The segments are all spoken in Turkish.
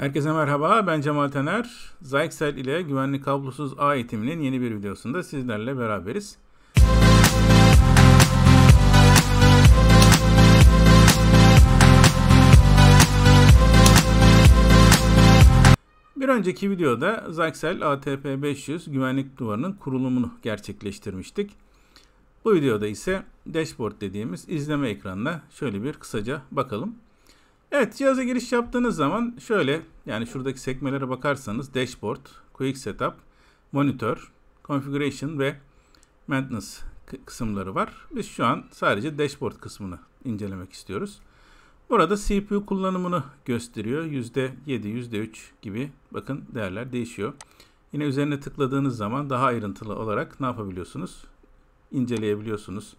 Herkese merhaba, ben Cemal Tener. Zyxel ile Güvenlik kablosuz ağ eğitiminin yeni bir videosunda sizlerle beraberiz. Bir önceki videoda Zyxel ATP500 güvenlik duvarının kurulumunu gerçekleştirmiştik. Bu videoda ise dashboard dediğimiz izleme ekranına şöyle bir kısaca bakalım. Evet cihaza giriş yaptığınız zaman şöyle yani şuradaki sekmelere bakarsanız dashboard, quick setup, monitor, configuration ve maintenance kısımları var. Biz şu an sadece dashboard kısmını incelemek istiyoruz. Burada CPU kullanımını gösteriyor. %7, %3 gibi bakın değerler değişiyor. Yine üzerine tıkladığınız zaman daha ayrıntılı olarak ne yapabiliyorsunuz? İnceleyebiliyorsunuz.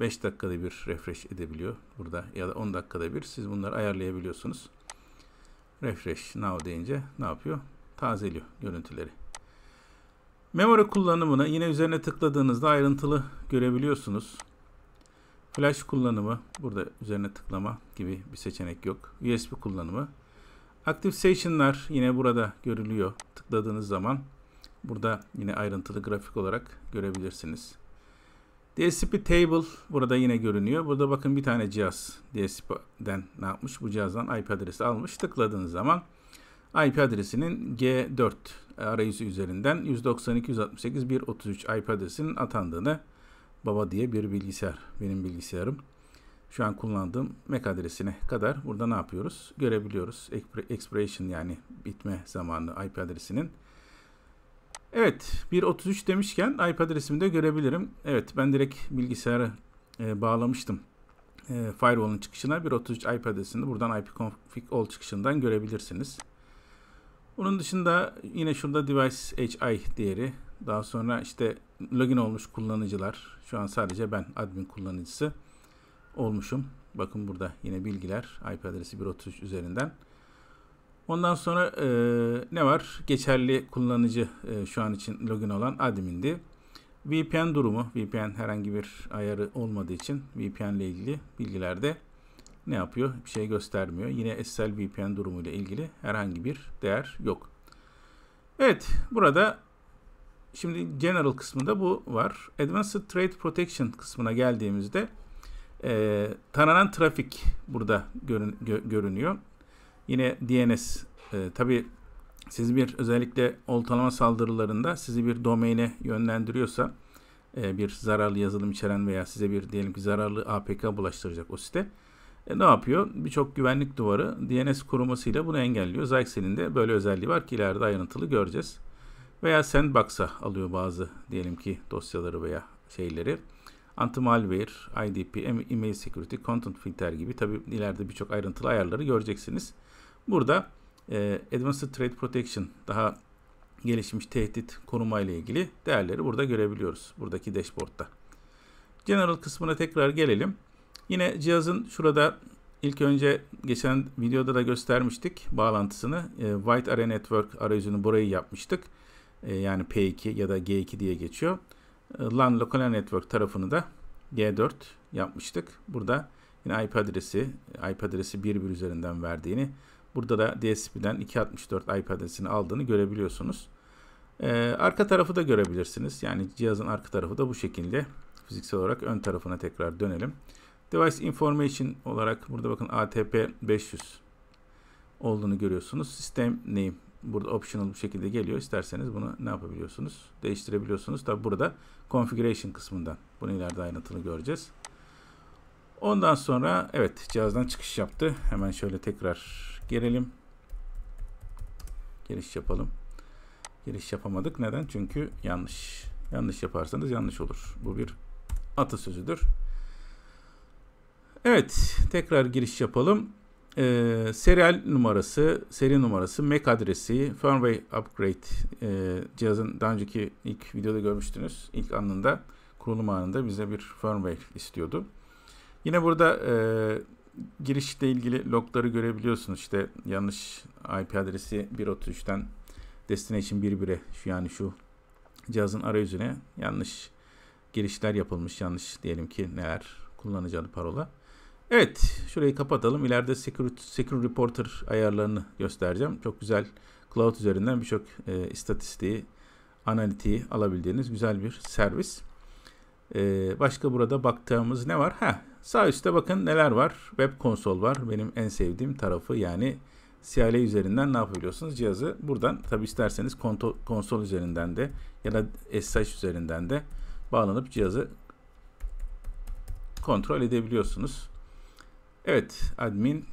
5 dakikada bir refresh edebiliyor burada ya da 10 dakikada bir siz bunları ayarlayabiliyorsunuz. Refresh now deyince ne yapıyor? Tazeliyor görüntüleri. Memory kullanımını yine üzerine tıkladığınızda ayrıntılı görebiliyorsunuz. Flash kullanımı burada üzerine tıklama gibi bir seçenek yok. USB kullanımı. Active Session'lar yine burada görülüyor. Tıkladığınız zaman burada yine ayrıntılı grafik olarak görebilirsiniz. DSP Table burada yine görünüyor. Burada bakın bir tane cihaz DSP'den ne yapmış? Bu cihazdan IP adresi almış. Tıkladığınız zaman IP adresinin G4 arayüzü üzerinden 192.168.1.33 IP adresinin atandığını baba diye bir bilgisayar, benim bilgisayarım şu an kullandığım MAC adresine kadar burada ne yapıyoruz? Görebiliyoruz. Expiration yani bitme zamanı IP adresinin Evet 1.33 demişken IP adresimi görebilirim. Evet ben direkt bilgisayara e, bağlamıştım. E, firewall'un çıkışına 1.33 IP adresini buradan ipconfig all çıkışından görebilirsiniz. Bunun dışında yine şurada device HI değeri. Daha sonra işte login olmuş kullanıcılar. Şu an sadece ben admin kullanıcısı olmuşum. Bakın burada yine bilgiler IP adresi 1.33 üzerinden. Ondan sonra e, ne var? Geçerli kullanıcı e, şu an için login olan admindi. VPN durumu, VPN herhangi bir ayarı olmadığı için VPN ile ilgili bilgilerde ne yapıyor? Bir şey göstermiyor. Yine SSL VPN durumu ile ilgili herhangi bir değer yok. Evet, burada şimdi general kısmında bu var. Advanced Trade Protection kısmına geldiğimizde e, taranan trafik burada görün, gö, görünüyor. Yine DNS e, tabi siz bir özellikle oltalama saldırılarında sizi bir domaine yönlendiriyorsa e, bir zararlı yazılım içeren veya size bir diyelim ki zararlı APK bulaştıracak o site e, ne yapıyor? Birçok güvenlik duvarı DNS korumasıyla bunu engelliyor. Zaxxel'in de böyle özelliği var ki ileride ayrıntılı göreceğiz. Veya Sandbox'a alıyor bazı diyelim ki dosyaları veya şeyleri. Antimalware, IDP, email security, content filter gibi tabi ileride birçok ayrıntılı ayarları göreceksiniz. Burada e, Advanced Threat Protection daha gelişmiş tehdit koruma ile ilgili değerleri burada görebiliyoruz. Buradaki dashboard'ta. General kısmına tekrar gelelim. Yine cihazın şurada ilk önce geçen videoda da göstermiştik bağlantısını. E, White Area Network arayüzünü burayı yapmıştık. E, yani P2 ya da G2 diye geçiyor. Ee, LAN Local Network tarafını da G4 yapmıştık. Burada yine IP adresi, IP adresi 1 üzerinden verdiğini, burada da DSP'den 264 IP adresini aldığını görebiliyorsunuz. Ee, arka tarafı da görebilirsiniz. Yani cihazın arka tarafı da bu şekilde. Fiziksel olarak ön tarafına tekrar dönelim. Device Information olarak burada bakın ATP 500 olduğunu görüyorsunuz. System name burada optional bir şekilde geliyor. İsterseniz bunu ne yapabiliyorsunuz? Değiştirebiliyorsunuz. Tabi burada configuration kısmından. Bunu ileride ayrıntılı göreceğiz. Ondan sonra evet cihazdan çıkış yaptı. Hemen şöyle tekrar gelelim. Giriş yapalım. Giriş yapamadık. Neden? Çünkü yanlış. Yanlış yaparsanız yanlış olur. Bu bir atasözüdür. Evet. Tekrar giriş yapalım. E, serial numarası, seri numarası, MAC e adresi, firmware upgrade e, cihazın daha önceki ilk videoda görmüştünüz. İlk anında kurulum anında bize bir firmware istiyordu. Yine burada e, girişle ilgili logları görebiliyorsunuz. İşte yanlış IP adresi 133'ten destination 11'e şu yani şu cihazın arayüzüne yanlış girişler yapılmış. Yanlış diyelim ki neler kullanıcı adı parola. Evet, şurayı kapatalım. İleride Secure, Secure Reporter ayarlarını göstereceğim. Çok güzel cloud üzerinden birçok e, istatistiği, analitiği alabildiğiniz güzel bir servis. E, başka burada baktığımız ne var? Ha, sağ üstte bakın neler var. Web konsol var. Benim en sevdiğim tarafı yani CLI üzerinden ne yapabiliyorsunuz? Cihazı buradan tabi isterseniz konto, konsol üzerinden de ya da SSH üzerinden de bağlanıp cihazı kontrol edebiliyorsunuz. Evet admin.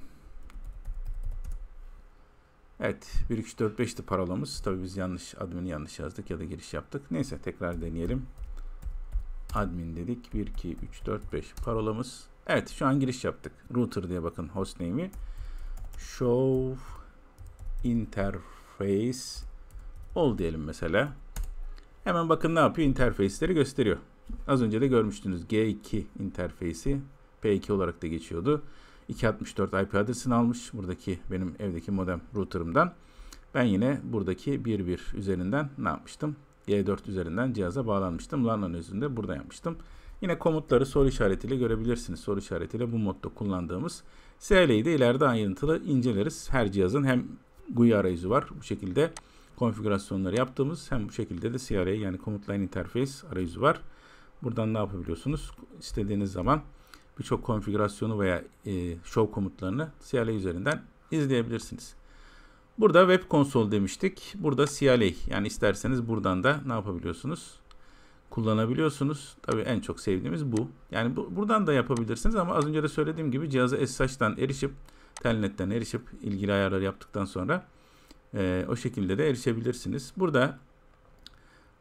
Evet 1 2 3 4 5'ti parolamız. Tabii biz yanlış admini yanlış yazdık ya da giriş yaptık. Neyse tekrar deneyelim. Admin dedik. 1 2 3 4 5 parolamız. Evet şu an giriş yaptık. Router diye bakın hostname'i. Show interface ol diyelim mesela. Hemen bakın ne yapıyor? Interface'leri gösteriyor. Az önce de görmüştünüz. G2 interfeysi, P2 olarak da geçiyordu. 264 IP adresini almış. Buradaki benim evdeki modem router'ımdan. Ben yine buradaki 1.1 üzerinden ne yapmıştım? y 4 üzerinden cihaza bağlanmıştım. LAN üzerinde burada yapmıştım. Yine komutları soru işaretiyle görebilirsiniz. Soru işaretiyle bu modda kullandığımız SL'yi de ileride ayrıntılı inceleriz. Her cihazın hem GUI arayüzü var. Bu şekilde konfigürasyonları yaptığımız hem bu şekilde de CRA yani Command Line Interface arayüzü var. Buradan ne yapabiliyorsunuz? İstediğiniz zaman birçok konfigürasyonu veya e, show komutlarını CLI üzerinden izleyebilirsiniz. Burada web konsol demiştik. Burada CLI yani isterseniz buradan da ne yapabiliyorsunuz? Kullanabiliyorsunuz. Tabii en çok sevdiğimiz bu. Yani bu, buradan da yapabilirsiniz ama az önce de söylediğim gibi cihazı SSH'dan erişip telnetten erişip ilgili ayarları yaptıktan sonra e, o şekilde de erişebilirsiniz. Burada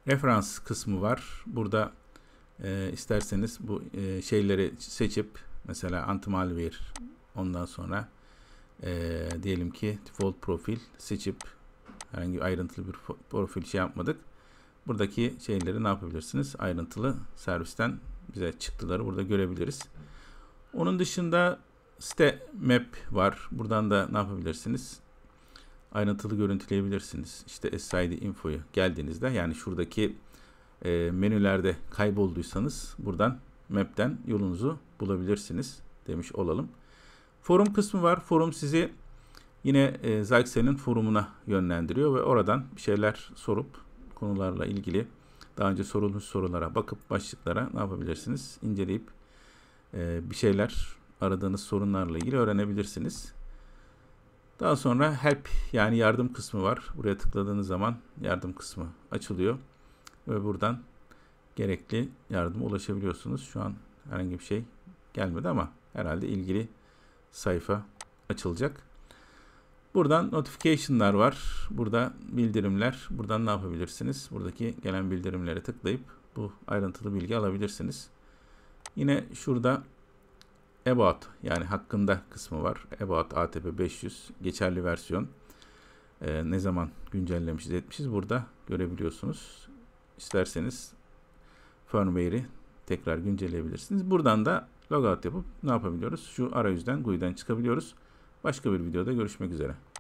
referans kısmı var. Burada e, isterseniz bu e, şeyleri seçip mesela Antimalware, ondan sonra e, diyelim ki default profil seçip herhangi bir ayrıntılı bir profil şey yapmadık. Buradaki şeyleri ne yapabilirsiniz? Ayrıntılı servisten bize çıktıları burada görebiliriz. Onun dışında site map var. Buradan da ne yapabilirsiniz? Ayrıntılı görüntüleyebilirsiniz. İşte SID infoyu geldiğinizde yani şuradaki e, menülerde kaybolduysanız buradan map'ten yolunuzu bulabilirsiniz demiş olalım. Forum kısmı var. Forum sizi yine e, Zaxxe'nin forumuna yönlendiriyor ve oradan bir şeyler sorup konularla ilgili daha önce sorulmuş sorulara bakıp başlıklara ne yapabilirsiniz? İnceleyip e, bir şeyler aradığınız sorunlarla ilgili öğrenebilirsiniz. Daha sonra help yani yardım kısmı var. Buraya tıkladığınız zaman yardım kısmı açılıyor ve buradan gerekli yardıma ulaşabiliyorsunuz. Şu an herhangi bir şey gelmedi ama herhalde ilgili sayfa açılacak. Buradan notification'lar var. Burada bildirimler. Buradan ne yapabilirsiniz? Buradaki gelen bildirimlere tıklayıp bu ayrıntılı bilgi alabilirsiniz. Yine şurada about yani hakkında kısmı var. About ATP 500 geçerli versiyon. Ee, ne zaman güncellemişiz etmişiz burada görebiliyorsunuz isterseniz firmware'i tekrar güncelleyebilirsiniz. Buradan da logout yapıp ne yapabiliyoruz? Şu arayüzden GUI'den çıkabiliyoruz. Başka bir videoda görüşmek üzere.